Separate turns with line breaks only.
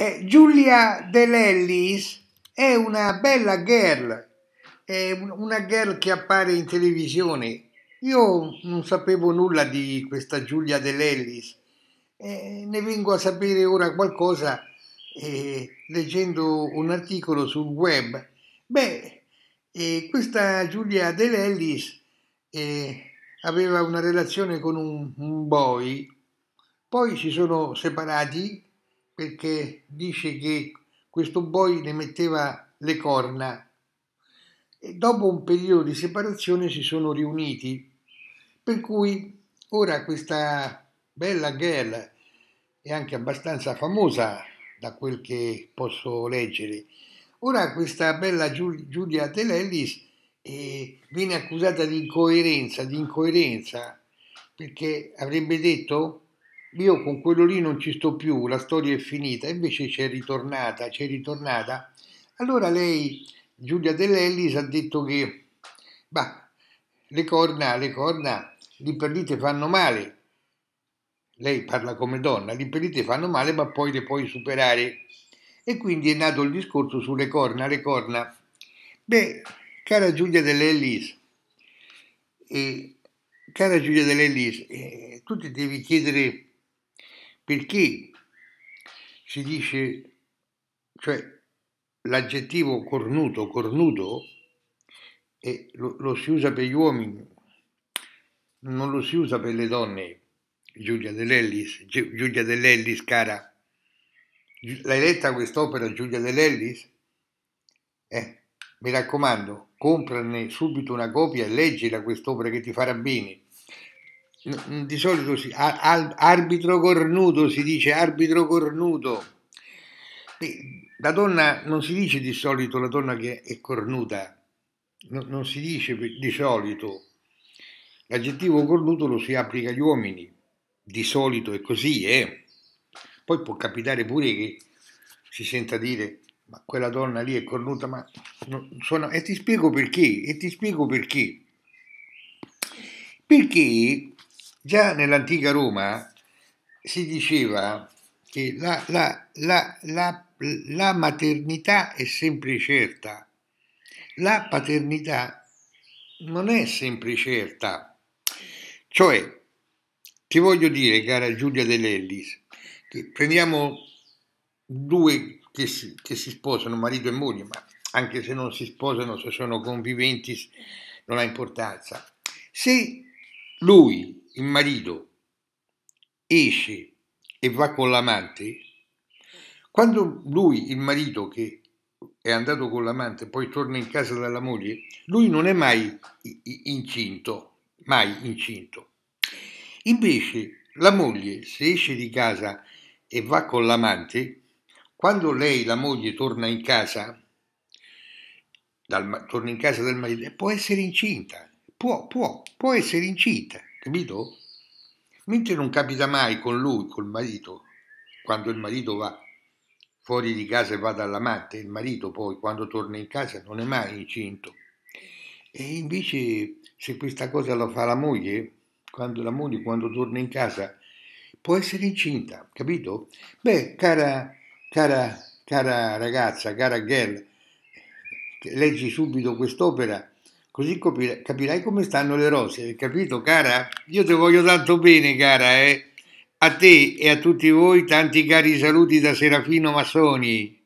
Eh, Giulia De Lellis è una bella girl, è una girl che appare in televisione. Io non sapevo nulla di questa Giulia De Lellis, eh, ne vengo a sapere ora qualcosa eh, leggendo un articolo sul web. Beh, eh, questa Giulia De Lellis eh, aveva una relazione con un, un boy, poi si sono separati perché dice che questo boy ne metteva le corna. E dopo un periodo di separazione si sono riuniti, per cui ora questa bella girl è anche abbastanza famosa da quel che posso leggere. Ora questa bella Giulia Telellis eh, viene accusata di incoerenza, di incoerenza, perché avrebbe detto io con quello lì non ci sto più, la storia è finita, invece c'è ritornata, c'è ritornata. Allora lei, Giulia Dell'Ellis, ha detto che, bah, le corna, le corna, lì per lì te fanno male. Lei parla come donna, lì per lì te fanno male, ma poi le puoi superare. E quindi è nato il discorso sulle corna, le corna. Beh, cara Giulia Dell'Ellis, eh, cara Giulia Dell'Ellis, eh, tu ti devi chiedere perché si dice, cioè l'aggettivo cornuto, cornuto, eh, lo, lo si usa per gli uomini, non lo si usa per le donne, Giulia Dell'Ellis, Giulia Dell'Ellis, cara. L'hai letta quest'opera, Giulia Dell'Ellis? Eh, mi raccomando, comprane subito una copia e leggila quest'opera che ti farà bene di solito si, al, arbitro cornuto si dice arbitro cornuto. La donna non si dice di solito la donna che è cornuta, no, non si dice di solito. L'aggettivo cornuto lo si applica agli uomini, di solito è così, eh. Poi può capitare pure che si senta dire ma quella donna lì è cornuta, ma no, sono, e ti spiego perché, e ti spiego perché. Perché Già nell'antica Roma si diceva che la, la, la, la maternità è sempre certa, la paternità non è sempre certa. Cioè, ti voglio dire, cara Giulia Dell'Ellis, che prendiamo due che si, che si, sposano, marito e moglie, ma anche se non si sposano, se sono conviventi, non ha importanza. Se lui il marito esce e va con l'amante, quando lui, il marito che è andato con l'amante poi torna in casa dalla moglie, lui non è mai incinto, mai incinto. Invece la moglie, se esce di casa e va con l'amante, quando lei, la moglie, torna in casa, dal, torna in casa del marito, può essere incinta, può, può, può essere incinta. Capito? Mentre non capita mai con lui, col marito, quando il marito va fuori di casa e va dall'amante, il marito poi quando torna in casa non è mai incinto. E invece se questa cosa la fa la moglie, quando la moglie quando torna in casa può essere incinta, capito? Beh, cara, cara, cara ragazza, cara girl, leggi subito quest'opera Così capirai come stanno le rose, hai capito cara? Io ti voglio tanto bene cara, eh? A te e a tutti voi tanti cari saluti da Serafino Massoni.